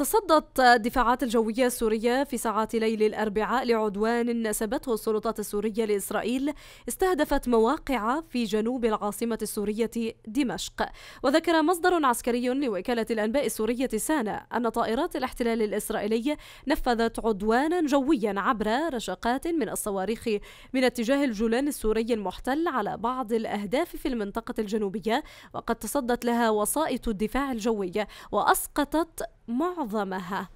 تصدت الدفاعات الجوية السورية في ساعات ليل الأربعاء لعدوان نسبته السلطات السورية لإسرائيل استهدفت مواقع في جنوب العاصمة السورية دمشق وذكر مصدر عسكري لوكالة الأنباء السورية سانا أن طائرات الاحتلال الإسرائيلي نفذت عدوانا جويا عبر رشقات من الصواريخ من اتجاه الجولان السوري المحتل على بعض الأهداف في المنطقة الجنوبية وقد تصدت لها وسائط الدفاع الجوي وأسقطت معظمها